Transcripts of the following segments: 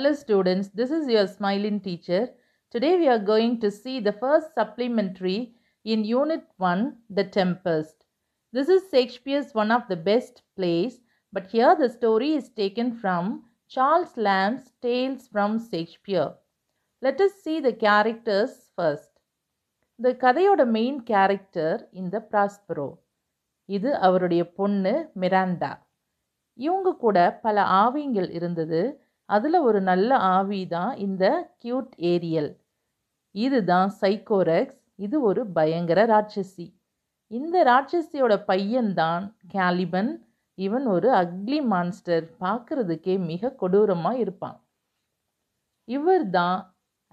Hello students, this is your smiling teacher. Today we are going to see the first supplementary in Unit 1, The Tempest. This is Shakespeare's one of the best plays, but here the story is taken from Charles Lamb's Tales from Shakespeare. Let us see the characters first. இந்த கதையோட main character இந்த Prospero இது அவருடைய பொண்ணு Miranda இவங்க கூட பல ஆவியங்கள் இருந்தது அதில் ஒரு நல்ல ஆவி தான் இந்த கியூட் ஏரியல் இதுதான் சைக்கோரெக்ஸ் இது ஒரு பயங்கர ராட்சசி இந்த ராட்சசியோட பையன்தான் கேலிபன் இவன் ஒரு அக்லி மான்ஸ்டர் பார்க்குறதுக்கே மிக கொடூரமாக இருப்பான் இவர் தான்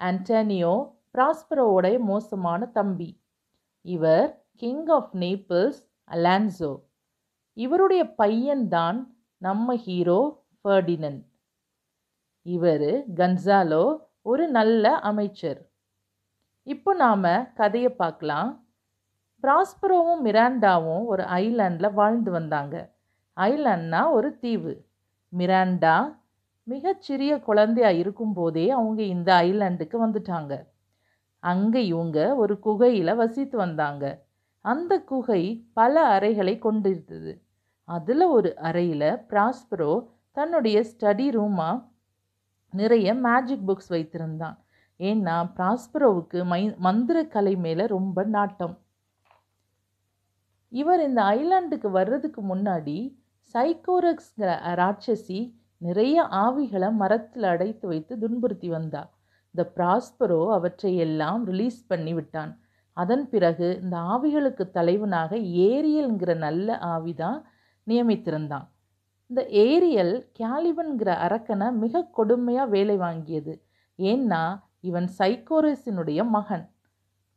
ஆண்டனியோ பிராஸ்பரோடைய மோசமான தம்பி இவர் கிங் ஆஃப் நேப்பிள்ஸ் அலான்சோ இவருடைய பையன்தான் நம்ம ஹீரோ ஃபர்டினன் இவர் கன்சாலோ ஒரு நல்ல அமைச்சர் இப்போ நாம் கதையை பார்க்கலாம் ப்ராஸ்பரோவும் மிராண்டாவும் ஒரு ஐலாண்டில் வாழ்ந்து வந்தாங்க ஐலாண்ட்னா ஒரு தீவு மிராண்டா மிகச்சிறிய குழந்தையாக இருக்கும்போதே அவங்க இந்த ஐலாண்டுக்கு வந்துட்டாங்க அங்கே இவங்க ஒரு குகையில் வசித்து வந்தாங்க அந்த குகை பல அறைகளை கொண்டிருந்தது அதில் ஒரு அறையில் ப்ராஸ்பரோ தன்னுடைய ஸ்டடி ரூமாக நிறைய மேஜிக் புக்ஸ் வைத்திருந்தான் ஏன்னா பிராஸ்பரோவுக்கு மை மந்திரக்கலை மேலே ரொம்ப நாட்டம் இவர் இந்த ஐலாண்டுக்கு வர்றதுக்கு முன்னாடி சைக்கோரக்ஸ்ங்கிற ராட்சசி நிறைய ஆவிகளை மரத்தில் அடைத்து வைத்து துன்புறுத்தி வந்தா இந்த பிராஸ்பரோ அவற்றை எல்லாம் ரிலீஸ் பண்ணி விட்டான் அதன் பிறகு இந்த ஆவிகளுக்கு தலைவனாக ஏரியல்ங்கிற நல்ல ஆவிதான் நியமித்திருந்தான் இந்த ஏரியல் கேலிவன்கிற அரக்கனை மிக கொடுமையாக வேலை வாங்கியது ஏன்னா இவன் சைக்கோரஸினுடைய மகன்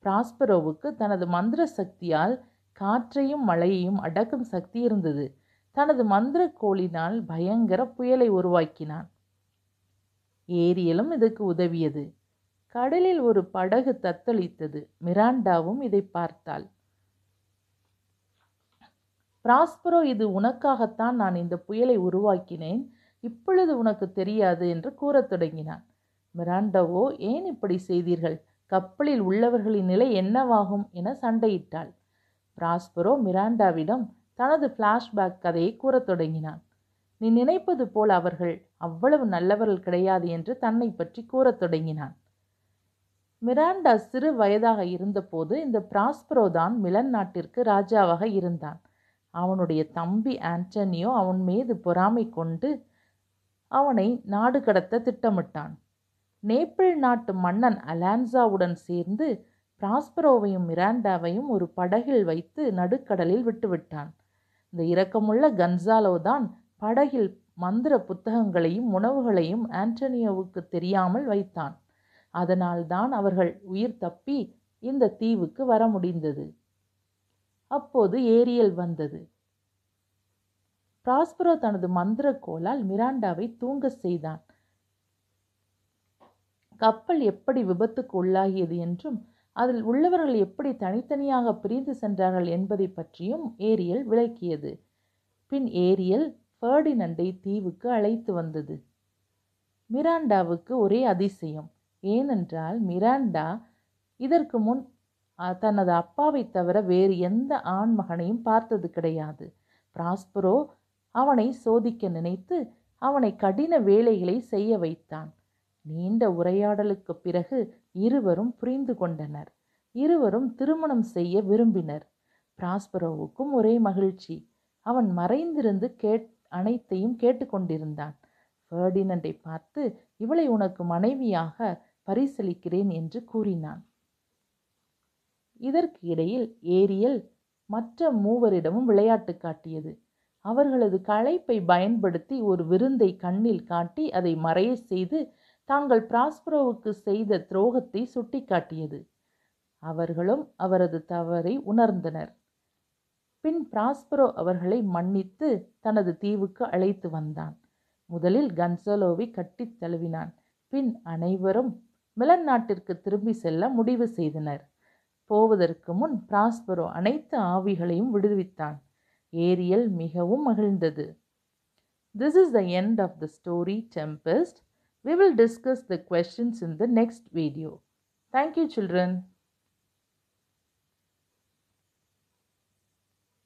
பிராஸ்பரோவுக்கு தனது மந்திர சக்தியால் காற்றையும் மழையையும் அடக்கும் சக்தி இருந்தது தனது மந்திர கோளினால் பயங்கர புயலை உருவாக்கினான் ஏரியலும் இதுக்கு உதவியது கடலில் ஒரு படகு தத்தளித்தது மிராண்டாவும் இதை பார்த்தாள் பிராஸ்பரோ இது உனக்காகத்தான் நான் இந்த புயலை உருவாக்கினேன் இப்பொழுது உனக்கு தெரியாது என்று கூறத் தொடங்கினான் மிராண்டவோ ஏன் இப்படி செய்தீர்கள் கப்பலில் உள்ளவர்களின் நிலை என்னவாகும் என சண்டையிட்டாள் பிராஸ்பரோ மிராண்டாவிடம் தனது ஃப்ளாஷ்பேக் கதையை கூறத் தொடங்கினான் நீ நினைப்பது போல் அவர்கள் அவ்வளவு நல்லவர்கள் கிடையாது என்று தன்னை பற்றி கூறத் தொடங்கினான் மிராண்டா சிறு வயதாக இருந்தபோது இந்த பிராஸ்பரோ தான் மிலன் நாட்டிற்கு ராஜாவாக இருந்தான் அவனுடைய தம்பி ஆண்டனியோ அவன் மீது பொறாமை கொண்டு அவனை நாடு கடத்த திட்டமிட்டான் நேப்பிள் நாட்டு மன்னன் அலான்சாவுடன் சேர்ந்து பிராஸ்பரோவையும் மிராண்டாவையும் ஒரு படகில் வைத்து நடுக்கடலில் விட்டுவிட்டான் இந்த இரக்கமுள்ள கன்சாலோ தான் படகில் மந்திர புத்தகங்களையும் உணவுகளையும் ஆண்டனியோவுக்கு தெரியாமல் வைத்தான் அதனால்தான் அவர்கள் உயிர் தப்பி இந்த தீவுக்கு வர முடிந்தது அப்போது ஏரியல் வந்தது பிராஸ்பரோ தனது கோலால் மிராண்டாவை தூங்க செய்தான் கப்பல் எப்படி விபத்துக்கு உள்ளாகியது என்றும் அதில் உள்ளவர்கள் எப்படி தனித்தனியாக பிரிந்து சென்றார்கள் என்பதை பற்றியும் ஏரியல் விளக்கியது பின் ஏரியல் ஃபர்டினண்டை தீவுக்கு அழைத்து வந்தது மிராண்டாவுக்கு ஒரே அதிசயம் ஏனென்றால் மிராண்டா இதற்கு முன் தனது அப்பாவை தவிர வேறு எந்த ஆண் மகனையும் பார்த்தது கிடையாது பிராஸ்பரோ அவனை சோதிக்க நினைத்து அவனை கடின வேலைகளை செய்ய வைத்தான் நீண்ட உரையாடலுக்கு பிறகு இருவரும் புரிந்து கொண்டனர் இருவரும் திருமணம் செய்ய விரும்பினர் பிராஸ்பரோவுக்கும் ஒரே மகிழ்ச்சி அவன் மறைந்திருந்து கேட் அனைத்தையும் கேட்டுக்கொண்டிருந்தான் ஃபர்டினண்டை பார்த்து இவளை உனக்கு மனைவியாக பரிசளிக்கிறேன் என்று கூறினான் இதற்கு இடையில் ஏரியல் மற்ற மூவரிடமும் விளையாட்டு காட்டியது அவர்களது களைப்பை பயன்படுத்தி ஒரு விருந்தை கண்ணில் காட்டி அதை மறைய செய்து தாங்கள் பிராஸ்பரோவுக்கு செய்த துரோகத்தை சுட்டிக்காட்டியது அவர்களும் அவரது தவறை உணர்ந்தனர் பின் பிராஸ்பரோ அவர்களை மன்னித்து தனது தீவுக்கு அழைத்து வந்தான் முதலில் கன்சலோவை கட்டித் தழுவினான் பின் அனைவரும் மிலன் நாட்டிற்கு திரும்பி செல்ல முடிவு செய்தனர் போவதற்கு முன் பிராஸ்பரோ அனைத்து ஆவிகளையும் விடுவித்தான் ஏரியல் மிகவும் மகிழ்ந்தது this is the end of the story Tempest we will discuss the questions in the next video thank you children